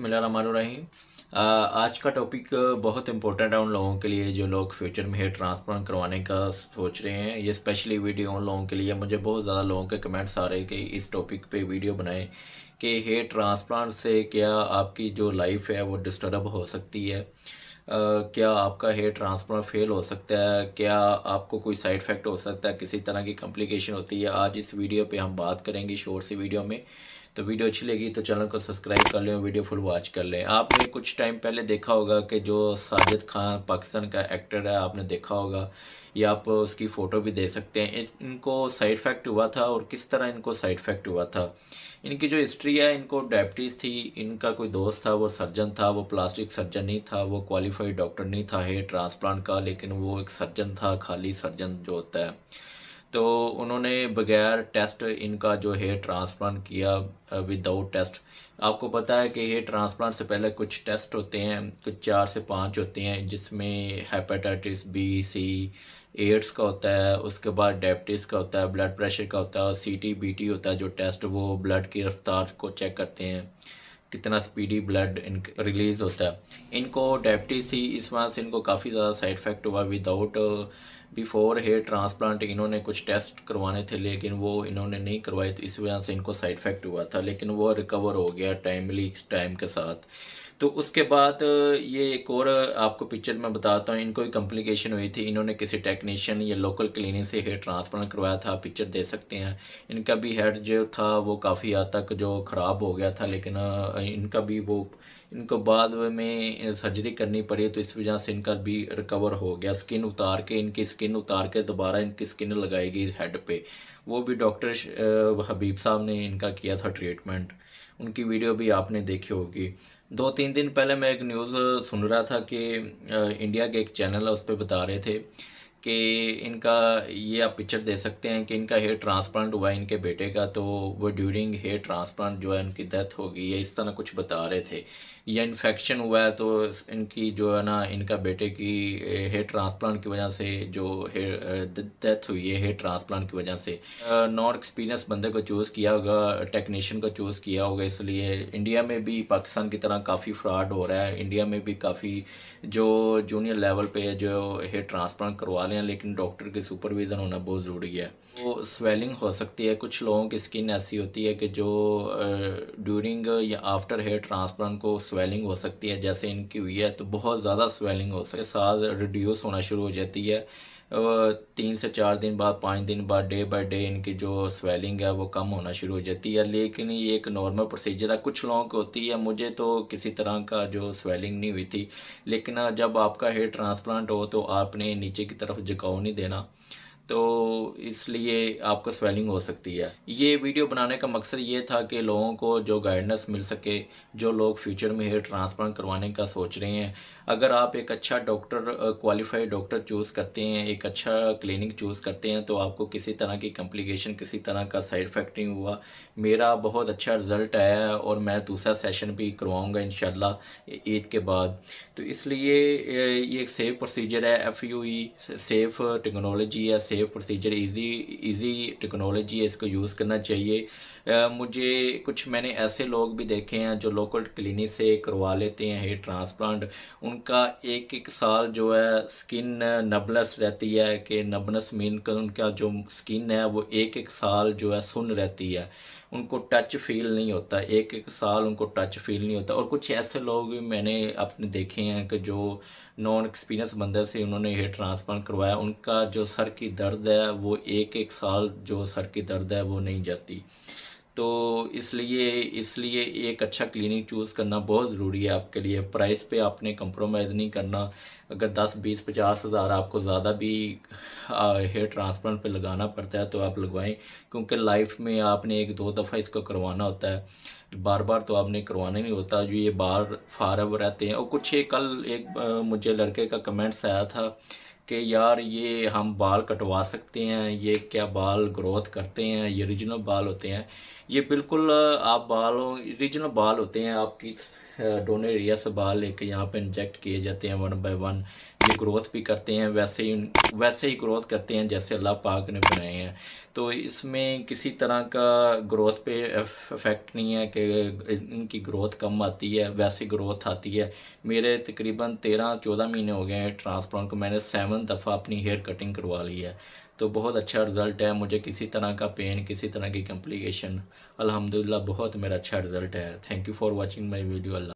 बिस्मिल्लाहिर्रहमानिर्रहीम आज का टॉपिक बहुत इंपॉर्टेंट है उन लोगों के लिए जो लोग फ्यूचर में हेयर ट्रांसप्लांट करवाने का सोच रहे हैं ये स्पेशली वीडियो उन लोगों के लिए मुझे बहुत ज़्यादा लोगों के कमेंट्स आ रहे हैं कि इस टॉपिक पे वीडियो बनाएं कि हेयर ट्रांसप्लांट से क्या आपकी जो लाइफ है वो डिस्टर्ब हो सकती है Uh, क्या आपका हेयर ट्रांसप्लांट फेल हो सकता है क्या आपको कोई साइड इफेक्ट हो सकता है किसी तरह की कॉम्प्लिकेशन होती है आज इस वीडियो पे हम बात करेंगे शोर सी वीडियो में तो वीडियो अच्छी लगी तो चैनल को सब्सक्राइब कर लें वीडियो फुल वॉच कर लें आपने कुछ टाइम पहले देखा होगा कि जो साजिद खान पाकिस्तान का एक्टर है आपने देखा होगा या आप उसकी फ़ोटो भी दे सकते हैं इनको साइड इफ़ेक्ट हुआ था और किस तरह इनको साइड इफ़ेक्ट हुआ था इनकी जो हिस्ट्री है इनको डायबिटीज़ थी इनका कोई दोस्त था वो सर्जन था वो प्लास्टिक सर्जन नहीं था वो क्वालिफाइड डॉक्टर नहीं था हेयर ट्रांसप्लांट का लेकिन वो एक सर्जन था खाली सर्जन जो होता है तो उन्होंने बगैर टेस्ट इनका जो है ट्रांसप्लांट किया विदाउट टेस्ट आपको पता है कि हेयर ट्रांसप्लांट से पहले कुछ टेस्ट होते हैं कुछ चार से पाँच होते हैं जिसमें हेपेटाइटिस बी सी एड्स का होता है उसके बाद डायबिटीज़ का होता है ब्लड प्रेशर का होता है और सी टी बी टी होता है जो टेस्ट वो ब्लड की रफ्तार को चेक करते हैं कितना स्पीडी ब्लड इन रिलीज होता है इनको डायबिटीज थी इस वजह से इनको काफ़ी ज़्यादा साइड इफेक्ट हुआ विदाउट बिफोर हेयर ट्रांसप्लांट इन्होंने कुछ टेस्ट करवाने थे लेकिन वो इन्होंने नहीं करवाए तो इस वजह से इनको साइड इफेक्ट हुआ था लेकिन वो रिकवर हो गया टाइमली टाइम के साथ तो उसके बाद uh, ये एक और uh, आपको पिक्चर में बताता हूँ इनको एक कम्प्लिकेशन हुई थी इन्होंने किसी टेक्नीशियन या लोकल क्लिनिक से हेयर ट्रांसप्लांट करवाया था पिक्चर दे सकते हैं इनका भी हेड जो था वो काफ़ी हद तक जो ख़राब हो गया था लेकिन uh, इनका भी वो इनको बाद में सर्जरी करनी पड़ी तो इस वजह से इनका भी रिकवर हो गया स्किन उतार के इनकी स्किन उतार के दोबारा इनकी स्किन लगाई गई हेड पे वो भी डॉक्टर हबीब साहब ने इनका किया था ट्रीटमेंट उनकी वीडियो भी आपने देखी होगी दो तीन दिन पहले मैं एक न्यूज़ सुन रहा था कि इंडिया के एक चैनल है उस पर बता रहे थे कि इनका ये आप पिक्चर दे सकते हैं कि इनका हेयर ट्रांसप्लांट हुआ इनके बेटे का तो वो ड्यूरिंग हेयर ट्रांसप्लांट जो है उनकी डेथ हो गई है इस तरह कुछ बता रहे थे या इन्फेक्शन हुआ है तो इनकी जो है ना इनका बेटे की हेयर ट्रांसप्लांट की वजह से जो हेयर डेथ हुई है हेयर ट्रांसप्लांट की वजह से नॉन एक्सपीरियंस बंदे को चूज़ किया होगा टेक्नीशियन को चूज़ किया होगा इसलिए इंडिया में भी पाकिस्तान की तरह काफ़ी फ्रॉड हो रहा है इंडिया में भी काफ़ी जो जूनियर लेवल पर जो हेयर ट्रांसप्लांट करवा रहे हैं लेकिन डॉक्टर की सुपरविज़न होना बहुत ज़रूरी है तो स्वेलिंग हो सकती है कुछ लोगों की स्किन ऐसी होती है कि जो ड्यूरिंग या आफ्टर हेयर ट्रांसप्लांट को स्वेलिंग हो सकती है जैसे इनकी हुई है तो बहुत ज़्यादा स्वेलिंग हो सकती है साथ रिड्यूस होना शुरू हो जाती है तीन से चार दिन बाद पाँच दिन बाद डे बाय डे इनकी जो स्वेलिंग है वो कम होना शुरू हो जाती है लेकिन ये एक नॉर्मल प्रोसीजर है कुछ लोगों को होती है मुझे तो किसी तरह का जो स्वेलिंग नहीं हुई थी लेकिन जब आपका हेयर ट्रांसप्लांट हो तो आपने नीचे की तरफ झुकाव नहीं देना तो इसलिए आपको स्वेलिंग हो सकती है ये वीडियो बनाने का मकसद ये था कि लोगों को जो गाइडनेस मिल सके जो लोग फ्यूचर में हेयर ट्रांसप्लांट करवाने का सोच रहे हैं अगर आप एक अच्छा डॉक्टर क्वालिफाइड डॉक्टर चूज़ करते हैं एक अच्छा क्लिनिक चूज़ करते हैं तो आपको किसी तरह की कम्प्लिकेशन किसी तरह का साइड इफेक्ट नहीं हुआ मेरा बहुत अच्छा रिजल्ट आया और मैं दूसरा सेशन भी करवाऊँगा इन ईद के बाद तो इसलिए ये एक सेफ प्रोसीजर है एफ सेफ टेक्नोलॉजी है सेफ ये प्रोसीजर इजी इजी टेक्नोलॉजी है इसको यूज़ करना चाहिए आ, मुझे कुछ मैंने ऐसे लोग भी देखे हैं जो लोकल क्लिनिक से करवा लेते हैं हेयर ट्रांसप्लांट उनका एक एक साल जो है स्किन नबलस रहती है कि नबनस मीन उनका जो स्किन है वो एक एक साल जो है सुन रहती है उनको टच फील नहीं होता एक एक साल उनको टच फील नहीं होता और कुछ ऐसे लोग भी मैंने अपने देखे हैं कि जो नॉन एक्सपीरियंस बंदे से उन्होंने हेयर ट्रांसप्लांट करवाया उनका जो सर की दर्द है वो एक एक साल जो सर की दर्द है वो नहीं जाती तो इसलिए इसलिए एक अच्छा क्लिनिक चूज़ करना बहुत ज़रूरी है आपके लिए प्राइस पे आपने कंप्रोमाइज़ नहीं करना अगर दस बीस पचास हज़ार आपको ज़्यादा भी हेयर ट्रांसप्लांट पे लगाना पड़ता है तो आप लगवाएं क्योंकि लाइफ में आपने एक दो दफ़ा इसको करवाना होता है बार बार तो आपने करवाना नहीं होता जो ये बार फारब रहते हैं और कुछ एक कल एक मुझे लड़के का कमेंट्स आया था कि यार ये हम बाल कटवा सकते हैं ये क्या बाल ग्रोथ करते हैं ये रीजनल बाल होते हैं ये बिल्कुल आप बालों रीजनल बाल होते हैं आपकी डोनर एरिया से बाल लेके यहाँ पे इंजेक्ट किए जाते हैं वन बाय वन ये ग्रोथ भी करते हैं वैसे ही वैसे ही ग्रोथ करते हैं जैसे अल्लाह पाक ने बनाए हैं तो इसमें किसी तरह का ग्रोथ पे इफेक्ट नहीं है कि इनकी ग्रोथ कम आती है वैसे ग्रोथ आती है मेरे तकरीबन तेरह चौदह महीने हो गए हैं ट्रांसप्लांट को मैंने सेवन दफ़ा अपनी हेयर कटिंग करवा ली है तो बहुत अच्छा रिज़ल्ट है मुझे किसी तरह का पेन किसी तरह की कम्प्लिकेशन अलहमदिल्ला बहुत मेरा अच्छा रिज़ल्ट है thank you for watching my video Allah